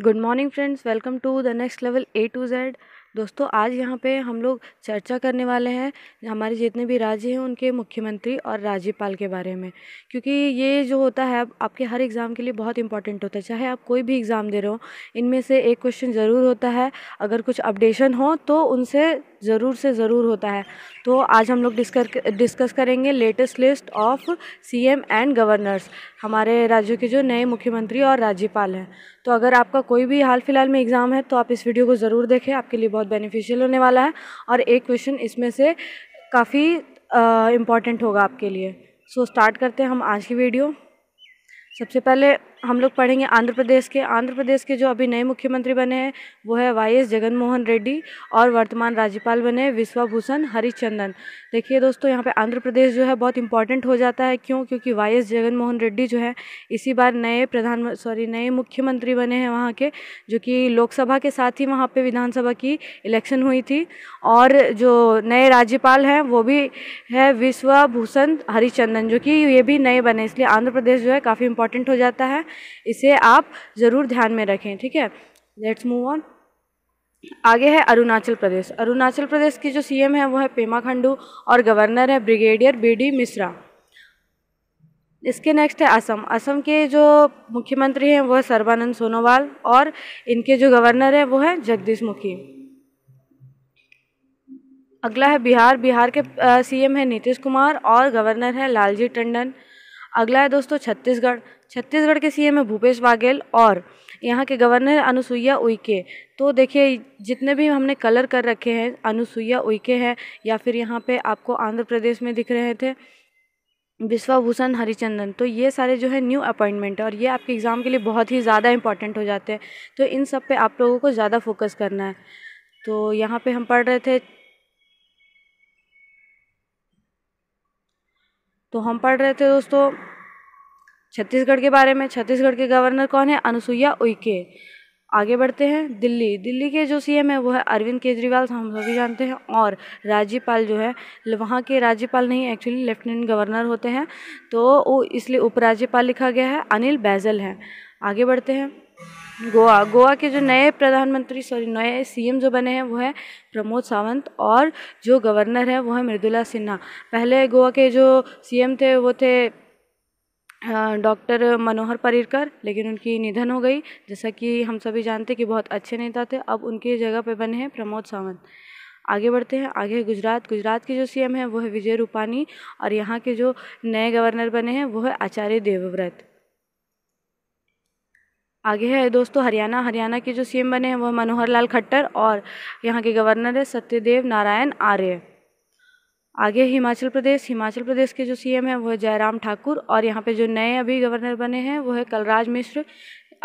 good morning friends welcome to the next level A to Z दोस्तों आज यहाँ पे हम लोग चर्चा करने वाले हैं हमारे जितने भी राज्य हैं उनके मुख्यमंत्री और राज्यपाल के बारे में क्योंकि ये जो होता है आपके हर एग्ज़ाम के लिए बहुत इंपॉर्टेंट होता है चाहे आप कोई भी एग्ज़ाम दे रहे हो इनमें से एक क्वेश्चन ज़रूर होता है अगर कुछ अपडेशन हो तो उनसे ज़रूर से ज़रूर होता है तो आज हम लोग डिस्कर डिस्कस करेंगे latest list of CM and governors हमारे राज्यों के जो नए मुख्यमंत्री और राज्यपाल हैं तो अगर आपका कोई भी हाल फिलहाल में एग्ज़ाम है तो आप इस वीडियो को ज़रूर देखें आपके लिए बहुत बेनिफिशियल होने वाला है और एक क्वेश्चन इसमें से काफ़ी इम्पॉर्टेंट होगा आपके लिए सो so, स्टार्ट करते हैं हम आज की वीडियो सबसे पहले हम लोग पढ़ेंगे आंध्र प्रदेश के आंध्र प्रदेश के जो अभी नए मुख्यमंत्री बने हैं वो है वाई एस जगनमोहन रेड्डी और वर्तमान राज्यपाल बने विश्वाभूषण हरिचंदन देखिए दोस्तों यहाँ पे आंध्र प्रदेश जो है बहुत इंपॉर्टेंट हो जाता है क्यों क्योंकि वाई एस जगनमोहन रेड्डी जो है इसी बार नए प्रधान सॉरी नए मुख्यमंत्री बने हैं वहाँ के जो कि लोकसभा के साथ ही वहाँ पर विधानसभा की इलेक्शन हुई थी और जो नए राज्यपाल हैं वो भी है विश्वाभूषण हरिचंदन जो कि ये भी नए बने इसलिए आंध्र प्रदेश जो है काफ़ी इंपॉर्टेंट हो जाता है इसे आप ज़रूर ध्यान में रखें ठीक है लेट्स मूव ऑन आगे है अरुणाचल प्रदेश अरुणाचल प्रदेश की जो सीएम है वो है पेमा खंडू और गवर्नर है ब्रिगेडियर बीडी मिश्रा इसके नेक्स्ट है असम असम के जो मुख्यमंत्री हैं वो है सर्बानंद सोनोवाल और इनके जो गवर्नर है वो है जगदीश मुखी अगला है बिहार बिहार के सीएम है नीतीश कुमार और गवर्नर है लालजी टंडन अगला है दोस्तों छत्तीसगढ़ छत्तीसगढ़ के सीएम है भूपेश बाघेल और यहाँ के गवर्नर अनुसुईया उइके तो देखिए जितने भी हमने कलर कर रखे हैं अनुसुईया उइके हैं या फिर यहाँ पे आपको आंध्र प्रदेश में दिख रहे थे विश्वाभूषण हरिचंदन तो ये सारे जो है न्यू अपॉइंटमेंट है और ये आपके एग्ज़ाम के लिए बहुत ही ज़्यादा इंपॉर्टेंट हो जाते हैं तो इन सब पे आप लोगों को ज़्यादा फोकस करना है तो यहाँ पे हम पढ़ रहे थे तो हम पढ़ रहे थे दोस्तों छत्तीसगढ़ के बारे में छत्तीसगढ़ के गवर्नर कौन है अनुसुईया उइके आगे बढ़ते हैं दिल्ली दिल्ली के जो सीएम है वो है अरविंद केजरीवाल हम सभी जानते हैं और राज्यपाल जो है वहाँ के राज्यपाल नहीं एक्चुअली लेफ्टिनेंट गवर्नर होते हैं तो वो इसलिए उपराज्यपाल लिखा गया है अनिल बैजल हैं आगे बढ़ते हैं गोवा गोवा के जो नए प्रधानमंत्री सॉरी नए सीएम जो बने हैं वो है प्रमोद सावंत और जो गवर्नर है वो है मृदुला सिन्हा पहले गोवा के जो सीएम थे वो थे डॉक्टर मनोहर पर्रिकर लेकिन उनकी निधन हो गई जैसा कि हम सभी जानते कि बहुत अच्छे नेता थे अब उनकी जगह पर बने हैं प्रमोद सावंत आगे बढ़ते हैं आगे गुजरात गुजरात के जो सीएम हैं वो है विजय रूपानी और यहाँ के जो नए गवर्नर बने हैं वो है आचार्य देवव्रत आगे है दोस्तों हरियाणा हरियाणा के जो सीएम बने हैं वो मनोहर लाल खट्टर और यहाँ के गवर्नर है सत्यदेव नारायण आर्य आगे हिमाचल प्रदेश हिमाचल प्रदेश के जो सीएम हैं वो है जयराम ठाकुर और यहाँ पे जो नए अभी गवर्नर बने हैं वो है कलराज मिश्र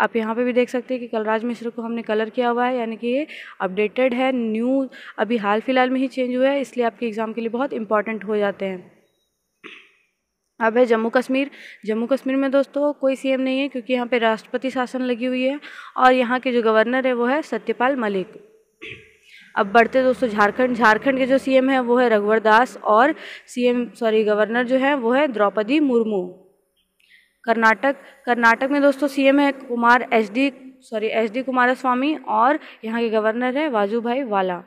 आप यहाँ पे भी देख सकते हैं कि कलराज मिश्र को हमने कलर किया हुआ है यानी कि ये अपडेटेड है न्यू अभी हाल फिलहाल में ही चेंज हुआ है इसलिए आपके एग्ज़ाम के लिए बहुत इंपॉर्टेंट हो जाते हैं अब है जम्मू कश्मीर जम्मू कश्मीर में दोस्तों कोई सीएम नहीं है क्योंकि यहाँ पे राष्ट्रपति शासन लगी हुई है और यहाँ के जो गवर्नर है वो है सत्यपाल मलिक अब बढ़ते दोस्तों झारखंड झारखंड के जो सीएम है वो है रघुवर दास और सीएम सॉरी गवर्नर जो है वो है द्रौपदी मुर्मू कर्नाटक कर्नाटक में दोस्तों सीएम है Kumar HD sorry H D Kumaraswamy और यहाँ के गवर्नर है वाजू भाई वाला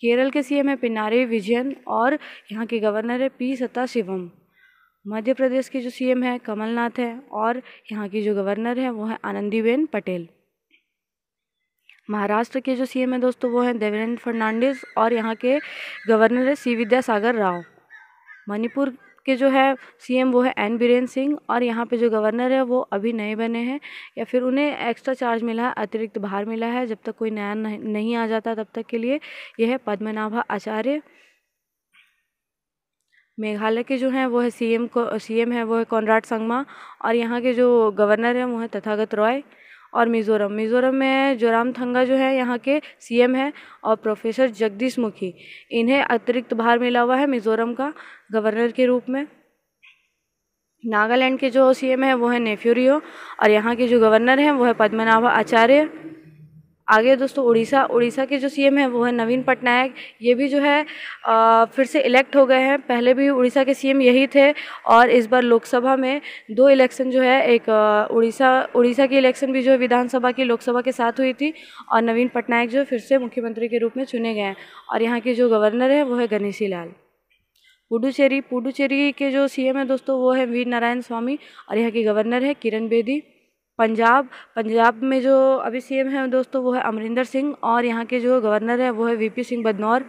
केरल के सीएम है पिनारे विजयन और यहाँ के गवर्नर है पी सता शिवम मध्य प्रदेश के जो सीएम है कमलनाथ है और यहाँ की जो गवर्नर है वो है आनंदीबेन पटेल महाराष्ट्र के जो सीएम है दोस्तों वो हैं देवेंद्र फर्नांडिस और यहाँ के गवर्नर है सी विद्यासागर राव मणिपुर के जो है सीएम वो है एन बीरेन सिंह और यहाँ पे जो गवर्नर है वो अभी नए बने हैं या फिर उन्हें एक्स्ट्रा चार्ज मिला है अतिरिक्त भार मिला है जब तक कोई नया नहीं आ जाता तब तक के लिए यह है पद्मनाभा आचार्य मेघालय के जो हैं वो है सीएम को सीएम है वो है कॉनराड संगमा और यहाँ के जो गवर्नर हैं वो हैं तथागत रॉय और मिज़ोरम मिज़ोरम में जोराम थंगा जो है यहाँ के सीएम हैं और प्रोफेसर जगदीश मुखी इन्हें अतिरिक्त भार मिला हुआ है मिज़ोरम का गवर्नर के रूप में नागालैंड के जो सीएम हैं वो हैं नेफ्यूरियो और यहाँ के जो गवर्नर हैं वो है पद्मनाभा आचार्य आगे दोस्तों उड़ीसा उड़ीसा के जो सीएम है वो है नवीन पटनायक ये भी जो है आ, फिर से इलेक्ट हो गए हैं पहले भी उड़ीसा के सीएम यही थे और इस बार लोकसभा में दो इलेक्शन जो है एक उड़ीसा उड़ीसा की इलेक्शन भी जो है विधानसभा की लोकसभा के साथ हुई थी और नवीन पटनायक जो फिर से मुख्यमंत्री के रूप में चुने गए हैं और यहाँ के जो गवर्नर है वो है गणेशी लाल पुडुचेरी पुडुचेरी के जो सी है दोस्तों वो है वीर नारायण स्वामी और यहाँ के गवर्नर है किरण बेदी पंजाब पंजाब में जो अभी सी एम दोस्तों वो है अमरिंदर सिंह और यहाँ के जो गवर्नर है वो है वी पी सिंह बदनौर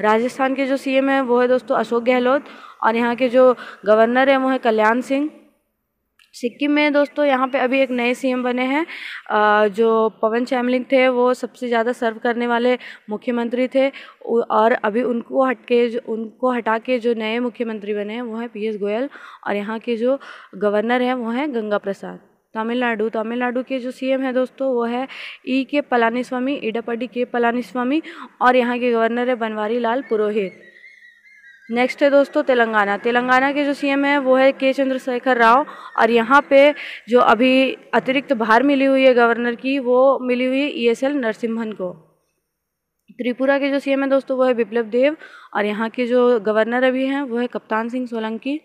राजस्थान के जो सीएम हैं वो है दोस्तों अशोक गहलोत और यहाँ के जो गवर्नर हैं वो है कल्याण सिंह सिक्किम में दोस्तों यहाँ पे अभी एक नए सीएम बने हैं जो पवन चैमलिंग थे वो सबसे ज़्यादा सर्व करने वाले मुख्यमंत्री थे और अभी उनको हट के जो उनको हटा के जो नए मुख्यमंत्री बने हैं वो हैं पीएस गोयल और यहाँ के जो गवर्नर हैं वो हैं गंगा प्रसाद तमिलनाडु तमिलनाडु के जो सीएम है दोस्तों वो है ई e के पलानी स्वामी इडापड्डी के पलानी स्वामी और यहाँ के गवर्नर है बनवारी लाल पुरोहित नेक्स्ट है दोस्तों तेलंगाना तेलंगाना के जो सीएम है वो है के चंद्रशेखर राव और यहाँ पे जो अभी अतिरिक्त भार मिली हुई है गवर्नर की वो मिली हुई है E e S L Narasimhan को त्रिपुरा के जो सीएम है दोस्तों वो है बिप्लब देव और यहाँ के जो गवर्नर अभी हैं वो है कप्तान सिंह सोलंकी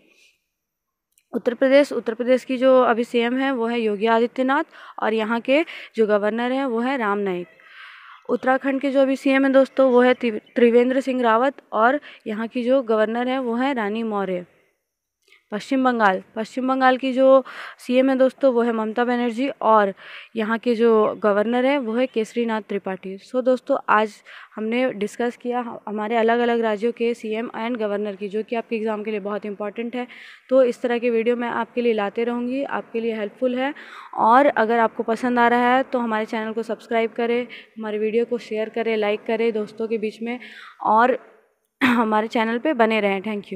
उत्तर प्रदेश उत्तर प्रदेश की जो अभी सी एम है वो है योगी आदित्यनाथ और यहाँ के जो गवर्नर हैं वो है राम नाईक उत्तराखंड के जो अभी सी एम हैं दोस्तों वो है त्रिवेंद्र सिंह रावत और यहाँ की जो गवर्नर हैं वो है रानी मौर्य पश्चिम बंगाल पश्चिम बंगाल की जो सीएम है दोस्तों वो है ममता बनर्जी और यहाँ के जो गवर्नर हैं वो है केसरी नाथ त्रिपाठी सो दोस्तों आज हमने डिस्कस किया हमारे अलग अलग राज्यों के सीएम एंड गवर्नर की जो कि आपके एग्ज़ाम के लिए बहुत इंपॉर्टेंट है तो इस तरह के वीडियो मैं आपके लिए लाते रहूँगी आपके लिए हेल्पफुल है और अगर आपको पसंद आ रहा है तो हमारे चैनल को सब्सक्राइब करें हमारे वीडियो को शेयर करें लाइक करें दोस्तों के बीच में और हमारे चैनल पे बने रहें थैंक यू